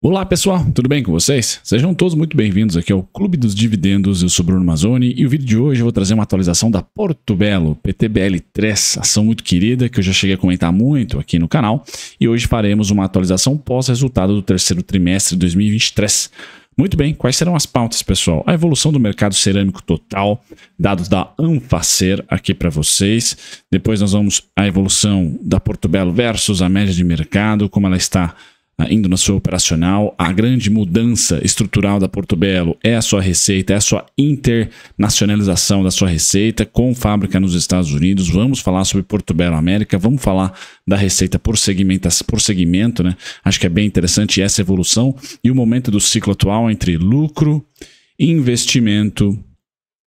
Olá pessoal, tudo bem com vocês? Sejam todos muito bem-vindos aqui ao Clube dos Dividendos, eu sou Bruno Mazzoni e o vídeo de hoje eu vou trazer uma atualização da Porto Belo, PTBL3, ação muito querida que eu já cheguei a comentar muito aqui no canal e hoje faremos uma atualização pós-resultado do terceiro trimestre de 2023. Muito bem, quais serão as pautas, pessoal? A evolução do mercado cerâmico total, dados da Anfacer aqui para vocês. Depois nós vamos à evolução da Porto Belo versus a média de mercado, como ela está ah, indo na sua operacional. A grande mudança estrutural da Porto Belo é a sua receita, é a sua internacionalização da sua receita com fábrica nos Estados Unidos. Vamos falar sobre Porto Belo América, vamos falar da receita por, por segmento, né? Acho que é bem interessante essa evolução e o momento do ciclo atual entre lucro, investimento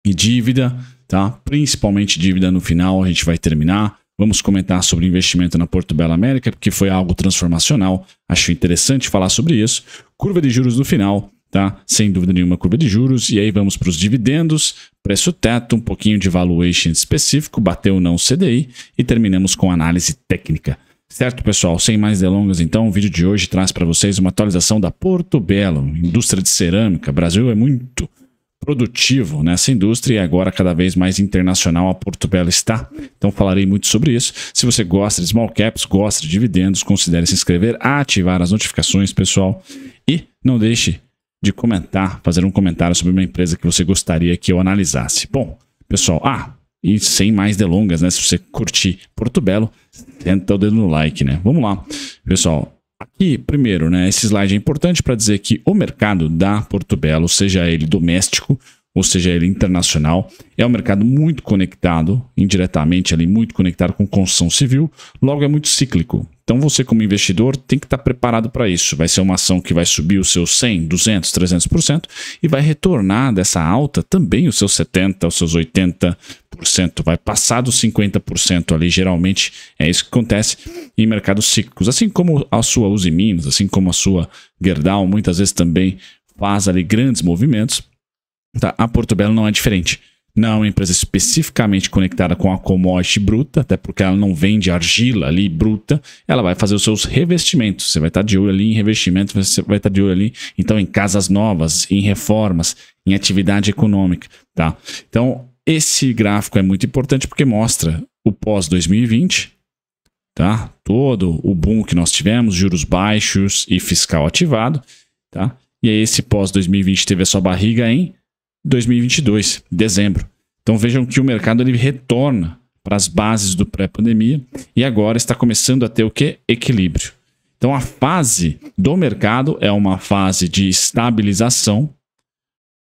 e dívida, tá? Principalmente dívida no final, a gente vai terminar Vamos comentar sobre investimento na Porto Belo América, porque foi algo transformacional. Acho interessante falar sobre isso. Curva de juros no final, tá? Sem dúvida nenhuma, curva de juros. E aí vamos para os dividendos, preço teto, um pouquinho de valuation específico, bateu ou não o CDI e terminamos com análise técnica. Certo, pessoal? Sem mais delongas, então, o vídeo de hoje traz para vocês uma atualização da Porto Belo, indústria de cerâmica. Brasil é muito produtivo nessa né? indústria e é agora cada vez mais internacional a Porto Belo está. Então falarei muito sobre isso. Se você gosta de small caps, gosta de dividendos, considere se inscrever, ativar as notificações, pessoal, e não deixe de comentar, fazer um comentário sobre uma empresa que você gostaria que eu analisasse. Bom, pessoal, ah, e sem mais delongas, né? Se você curtir Porto Belo, tenta o dedo no like, né? Vamos lá, pessoal. Aqui, primeiro, né, esse slide é importante para dizer que o mercado da Porto Belo seja ele doméstico ou seja, ele é internacional. É um mercado muito conectado, indiretamente ali, muito conectado com construção civil, logo é muito cíclico. Então você como investidor tem que estar preparado para isso. Vai ser uma ação que vai subir os seus 100, 200, 300% e vai retornar dessa alta também os seus 70, os seus 80%, vai passar dos 50% ali, geralmente é isso que acontece em mercados cíclicos. Assim como a sua Uzi Minas, assim como a sua Gerdau, muitas vezes também faz ali grandes movimentos, Tá? A Portobello não é diferente. Não é uma empresa especificamente conectada com a commodity bruta, até porque ela não vende argila ali bruta. Ela vai fazer os seus revestimentos. Você vai estar tá de olho ali em revestimento, você vai estar tá de olho ali, então, em casas novas, em reformas, em atividade econômica, tá? Então, esse gráfico é muito importante porque mostra o pós-2020, tá? Todo o boom que nós tivemos, juros baixos e fiscal ativado, tá? E aí esse pós-2020 teve a sua barriga em 2022, dezembro. Então vejam que o mercado ele retorna para as bases do pré-pandemia e agora está começando a ter o que? Equilíbrio. Então a fase do mercado é uma fase de estabilização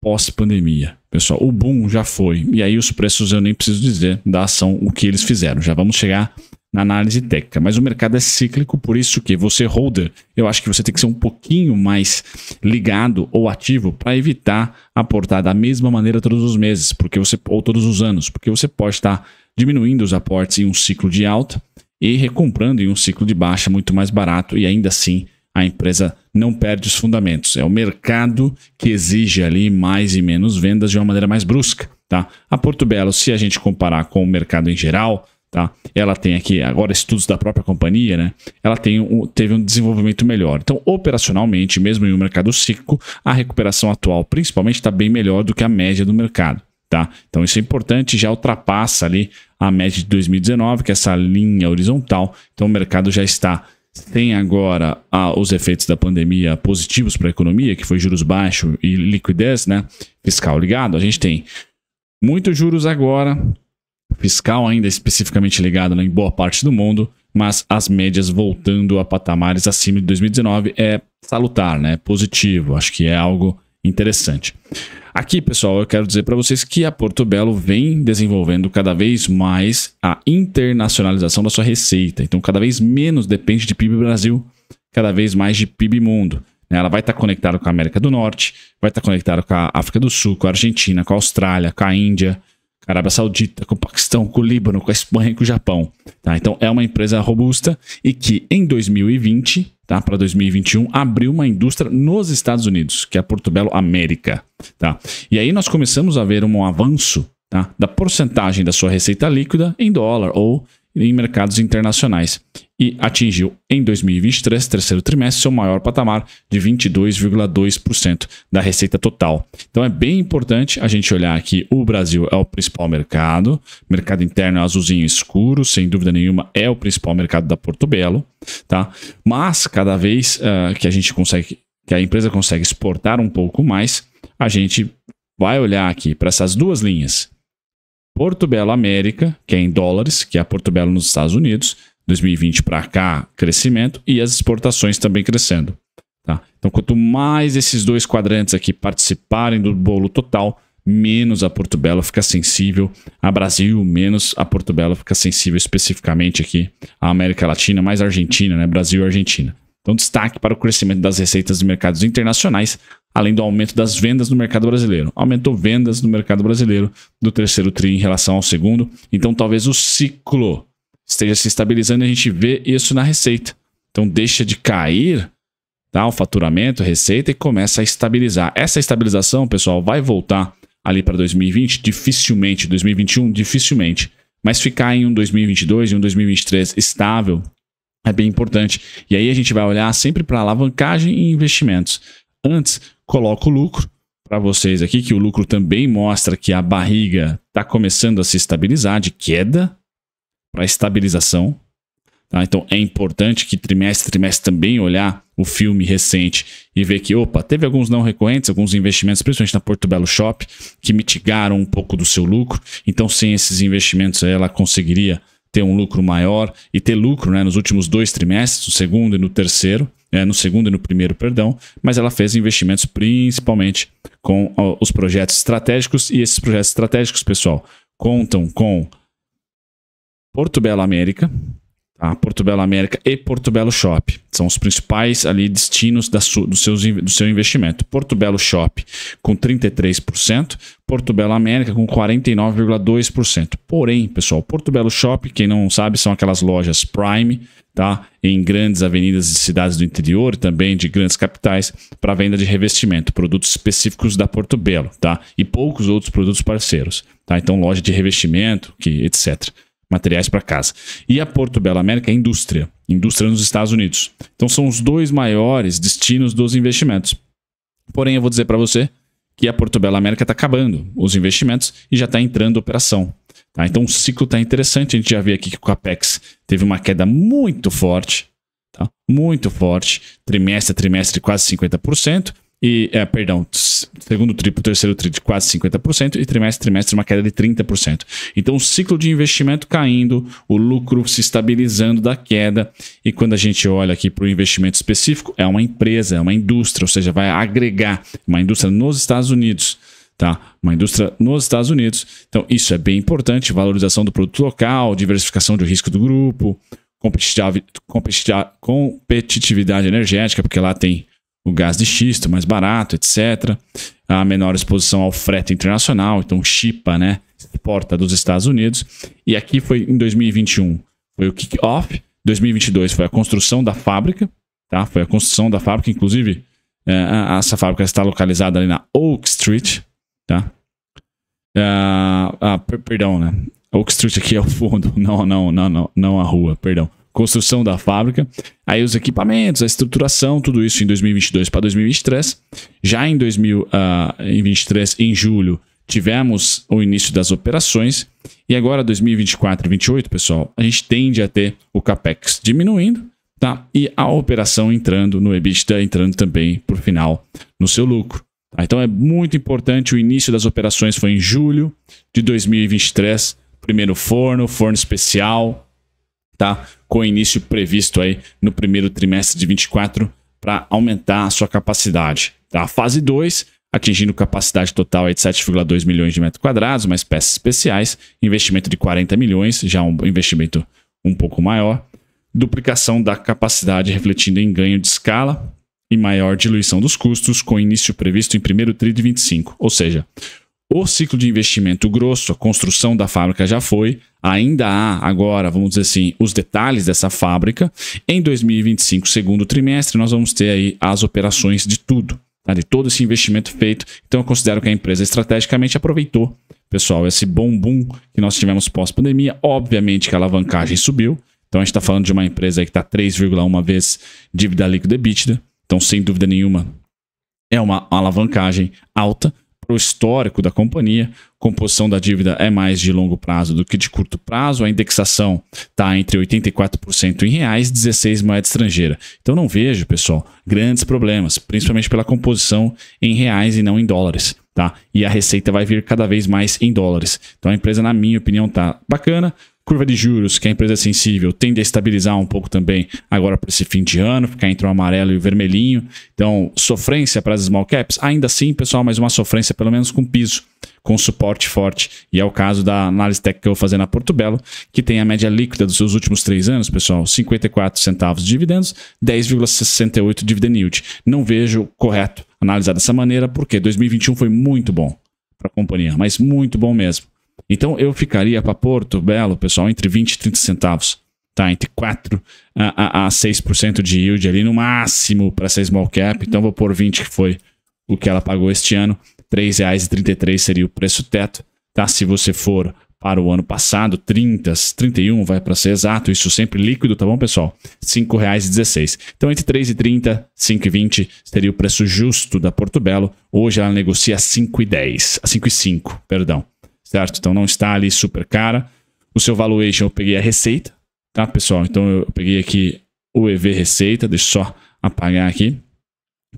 pós-pandemia. Pessoal, o boom já foi. E aí os preços eu nem preciso dizer da ação o que eles fizeram. Já vamos chegar na análise técnica. Mas o mercado é cíclico, por isso que você holder, eu acho que você tem que ser um pouquinho mais ligado ou ativo para evitar aportar da mesma maneira todos os meses, porque você ou todos os anos, porque você pode estar tá diminuindo os aportes em um ciclo de alta e recomprando em um ciclo de baixa muito mais barato e ainda assim a empresa não perde os fundamentos. É o mercado que exige ali mais e menos vendas de uma maneira mais brusca, tá? A Porto Belo, se a gente comparar com o mercado em geral, Tá? Ela tem aqui agora estudos da própria companhia, né? Ela tem um, teve um desenvolvimento melhor. Então, operacionalmente, mesmo em um mercado cíclico, a recuperação atual, principalmente, está bem melhor do que a média do mercado. Tá? Então isso é importante, já ultrapassa ali a média de 2019, que é essa linha horizontal. Então o mercado já está tem agora ah, os efeitos da pandemia positivos para a economia, que foi juros baixos e liquidez, né? Fiscal ligado. A gente tem muitos juros agora, fiscal ainda especificamente ligado né, em boa parte do mundo, mas as médias voltando a patamares acima de 2019 é salutar, né? Positivo, acho que é algo interessante. Aqui, pessoal, eu quero dizer para vocês que a Porto Belo vem desenvolvendo cada vez mais a internacionalização da sua receita. Então, cada vez menos depende de PIB Brasil, cada vez mais de PIB mundo. Né. Ela vai estar tá conectada com a América do Norte, vai estar tá conectada com a África do Sul, com a Argentina, com a Austrália, com a Índia. Arábia Saudita, com o Paquistão, com o Líbano, com a Espanha e com o Japão. Tá? Então é uma empresa robusta e que em 2020 tá? para 2021 abriu uma indústria nos Estados Unidos, que é a Portobello América. Tá? E aí nós começamos a ver um avanço tá? da porcentagem da sua receita líquida em dólar ou em mercados internacionais e atingiu em 2023, terceiro trimestre, seu maior patamar de 22,2% da receita total. Então é bem importante a gente olhar que o Brasil é o principal mercado, mercado interno é azulzinho escuro, sem dúvida nenhuma é o principal mercado da Porto Belo, tá? Mas cada vez uh, que a gente consegue, que a empresa consegue exportar um pouco mais, a gente vai olhar aqui para essas duas linhas, Porto Belo América, que é em dólares, que é a Porto Belo nos Estados Unidos, 2020 para cá, crescimento, e as exportações também crescendo. Tá? Então, quanto mais esses dois quadrantes aqui participarem do bolo total, menos a Porto Belo fica sensível a Brasil, menos a Porto Belo fica sensível especificamente aqui à América Latina, mais Argentina, né? Brasil e Argentina. Então, destaque para o crescimento das receitas de mercados internacionais além do aumento das vendas no mercado brasileiro. Aumentou vendas no mercado brasileiro do terceiro TRI em relação ao segundo, então talvez o ciclo esteja se estabilizando e a gente vê isso na receita. Então deixa de cair tá, o faturamento, a receita e começa a estabilizar. Essa estabilização, pessoal, vai voltar ali para 2020, dificilmente, 2021, dificilmente. Mas ficar em um 2022 e um 2023 estável é bem importante. E aí a gente vai olhar sempre para alavancagem e investimentos. Antes, coloco o lucro para vocês aqui, que o lucro também mostra que a barriga está começando a se estabilizar de queda para estabilização. Tá? Então é importante que trimestre trimestre também olhar o filme recente e ver que, opa, teve alguns não recorrentes, alguns investimentos, principalmente na Porto Belo Shop, que mitigaram um pouco do seu lucro. Então, sem esses investimentos, ela conseguiria ter um lucro maior e ter lucro né, nos últimos dois trimestres, no segundo e no terceiro é, no segundo e no primeiro, perdão, mas ela fez investimentos principalmente com os projetos estratégicos, e esses projetos estratégicos, pessoal, contam com Porto Belo América, Tá? Porto Belo América e Porto Belo Shop. São os principais ali destinos da do, seus, do seu investimento. Porto Belo Shop com 33%, Porto Belo América com 49,2%. Porém, pessoal, Porto Belo Shop, quem não sabe, são aquelas lojas Prime, tá? Em grandes avenidas de cidades do interior, também de grandes capitais, para venda de revestimento, produtos específicos da Porto Belo, tá? E poucos outros produtos parceiros, tá? Então, loja de revestimento, que etc materiais para casa. E a Porto Bela América é indústria, indústria nos Estados Unidos. Então são os dois maiores destinos dos investimentos. Porém, eu vou dizer para você que a Porto Bela América está acabando os investimentos e já está entrando operação. Tá? Então o ciclo está interessante. A gente já vê aqui que o Capex teve uma queda muito forte, tá? muito forte, trimestre a trimestre quase 50%. E, é, perdão, segundo triplo, terceiro triplo, de quase 50% e trimestre, trimestre uma queda de 30%. Então, o ciclo de investimento caindo, o lucro se estabilizando da queda. E quando a gente olha aqui para o investimento específico, é uma empresa, é uma indústria, ou seja, vai agregar uma indústria nos Estados Unidos. Tá? Uma indústria nos Estados Unidos. Então, isso é bem importante: valorização do produto local, diversificação do risco do grupo, competitividade energética, porque lá tem o gás de xisto mais barato, etc. A menor exposição ao frete internacional, então chipa, né? porta dos Estados Unidos. E aqui foi em 2021, foi o kick-off. 2022 foi a construção da fábrica, tá? Foi a construção da fábrica, inclusive é, essa fábrica está localizada ali na Oak Street, tá? É, ah, ah perdão, né? Oak Street aqui é o fundo, não, não, não, não, não a rua, perdão construção da fábrica, aí os equipamentos, a estruturação, tudo isso em 2022 para 2023. Já em 2023, ah, em julho, tivemos o início das operações e agora 2024 e 2028, pessoal, a gente tende a ter o capex diminuindo, tá? E a operação entrando no EBITDA, entrando também por final no seu lucro. Tá? Então é muito importante o início das operações foi em julho de 2023, primeiro forno, forno especial, tá? com início previsto aí no primeiro trimestre de 24 para aumentar a sua capacidade. A tá? fase 2, atingindo capacidade total de 7,2 milhões de metros quadrados, mais peças especiais, investimento de 40 milhões, já um investimento um pouco maior, duplicação da capacidade refletindo em ganho de escala e maior diluição dos custos, com início previsto em primeiro tri de 25, ou seja, o ciclo de investimento grosso, a construção da fábrica já foi, ainda há agora, vamos dizer assim, os detalhes dessa fábrica. Em 2025, segundo trimestre, nós vamos ter aí as operações de tudo, tá? de todo esse investimento feito. Então eu considero que a empresa estrategicamente aproveitou, pessoal, esse bom boom que nós tivemos pós-pandemia. Obviamente que a alavancagem subiu. Então a gente está falando de uma empresa que está 3,1 vezes dívida líquida bítida. Então, sem dúvida nenhuma, é uma alavancagem alta, para o histórico da companhia. Composição da dívida é mais de longo prazo do que de curto prazo. A indexação está entre 84% em reais, 16% moeda estrangeira. Então não vejo, pessoal, grandes problemas, principalmente pela composição em reais e não em dólares. Tá? E a receita vai vir cada vez mais em dólares. Então a empresa, na minha opinião, tá bacana curva de juros, que a empresa é sensível, tende a estabilizar um pouco também agora para esse fim de ano, ficar entre o amarelo e o vermelhinho. Então, sofrência para as small caps, ainda assim, pessoal, mas uma sofrência pelo menos com piso, com suporte forte. E é o caso da análise técnica que eu vou fazer na Porto Belo, que tem a média líquida dos seus últimos três anos, pessoal, 54 centavos de dividendos, 10,68 dividend yield. Não vejo correto analisar dessa maneira, porque 2021 foi muito bom para a companhia, mas muito bom mesmo. Então eu ficaria para Porto Belo, pessoal, entre 20 e 30 centavos. Tá, entre 4 a, a, a 6% de yield ali no máximo para ser small cap. Então vou pôr 20, que foi o que ela pagou este ano. R$ 3,33 seria o preço teto. Tá? Se você for para o ano passado, 30, 31 vai para ser exato, isso sempre líquido, tá bom, pessoal? R$ 5,16. Então, entre R$ 3,30 e 5,20 seria o preço justo da Porto Belo. Hoje ela negocia R$ 5,10, R$ 5,5, perdão certo? Então não está ali super cara. O seu valuation eu peguei a receita, tá, pessoal? Então eu peguei aqui o EV receita, deixa eu só apagar aqui.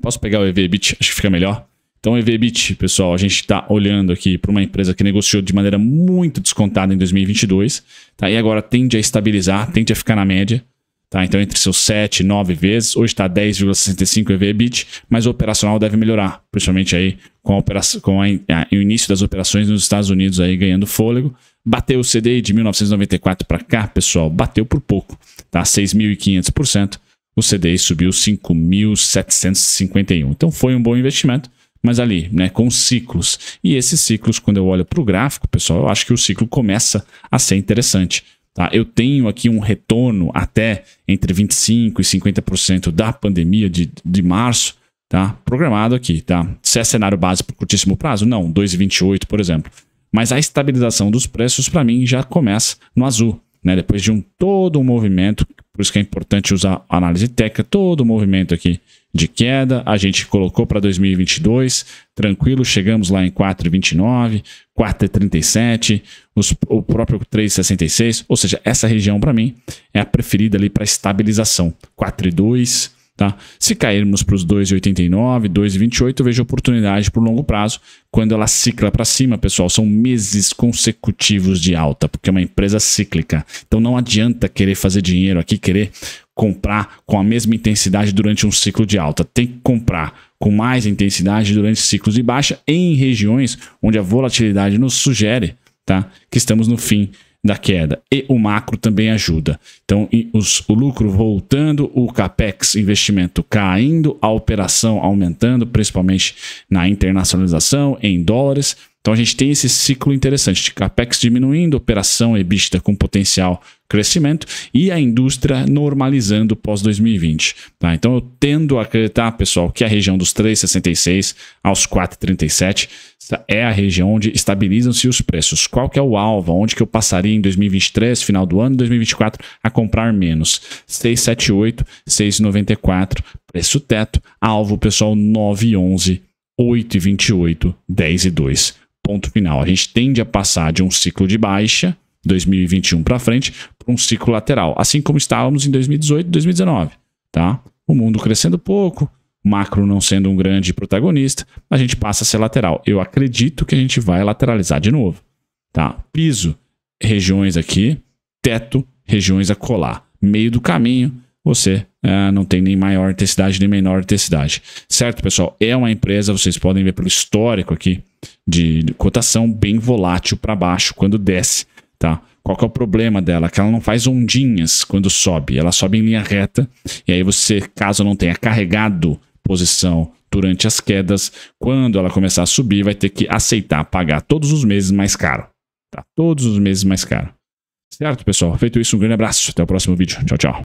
Posso pegar o ev bit, acho que fica melhor. Então, ev bit, pessoal, a gente está olhando aqui para uma empresa que negociou de maneira muito descontada em 2022, tá? E agora tende a estabilizar, tende a ficar na média, tá? Então, entre seus 7 e 9 vezes, hoje está 10,65 EV-EBIT, mas o operacional deve melhorar, principalmente aí com, a operação, com a, a, o início das operações nos Estados Unidos aí ganhando fôlego. Bateu o CDI de 1994 para cá, pessoal, bateu por pouco, tá? 6.500%. O CDI subiu 5.751. Então foi um bom investimento, mas ali, né, com ciclos. E esses ciclos, quando eu olho para o gráfico, pessoal, eu acho que o ciclo começa a ser interessante. Tá? Eu tenho aqui um retorno até entre 25% e 50% da pandemia de, de março tá? Programado aqui, tá? Se é cenário base por curtíssimo prazo, não, 2,28, por exemplo. Mas a estabilização dos preços, para mim, já começa no azul, né? Depois de um todo um movimento, por isso que é importante usar a análise técnica, todo o um movimento aqui de queda, a gente colocou para 2022, tranquilo, chegamos lá em 4,29, 4,37, os, o próprio 3,66, ou seja, essa região para mim é a preferida ali para estabilização, 4,2, Tá? Se cairmos para os 2,89, 2,28, vejo oportunidade para o longo prazo quando ela cicla para cima, pessoal. São meses consecutivos de alta, porque é uma empresa cíclica. Então não adianta querer fazer dinheiro aqui, querer comprar com a mesma intensidade durante um ciclo de alta. Tem que comprar com mais intensidade durante ciclos de baixa em regiões onde a volatilidade nos sugere tá? que estamos no fim da queda. E o macro também ajuda. Então, os, o lucro voltando, o capex investimento caindo, a operação aumentando, principalmente na internacionalização, em dólares então a gente tem esse ciclo interessante de capex diminuindo, operação EBITDA com potencial crescimento e a indústria normalizando pós 2020. Tá? Então eu tendo a acreditar, pessoal, que a região dos 3,66 aos 4,37 é a região onde estabilizam-se os preços. Qual que é o alvo? Onde que eu passaria em 2023, final do ano, 2024, a comprar menos? 6,78, 6,94, preço teto, alvo pessoal 9,11, 8,28, 10,2 ponto final. A gente tende a passar de um ciclo de baixa, 2021 para frente, para um ciclo lateral, assim como estávamos em 2018 2019. Tá? O mundo crescendo pouco, macro não sendo um grande protagonista, a gente passa a ser lateral. Eu acredito que a gente vai lateralizar de novo. Tá? Piso, regiões aqui, teto, regiões a colar. Meio do caminho, você ah, não tem nem maior intensidade nem menor intensidade. Certo, pessoal? É uma empresa, vocês podem ver pelo histórico aqui, de, de cotação bem volátil para baixo quando desce, tá? Qual que é o problema dela? Que ela não faz ondinhas quando sobe, ela sobe em linha reta, e aí você, caso não tenha carregado posição durante as quedas, quando ela começar a subir, vai ter que aceitar pagar todos os meses mais caro, tá? Todos os meses mais caro. Certo, pessoal? Feito isso, um grande abraço, até o próximo vídeo. Tchau, tchau.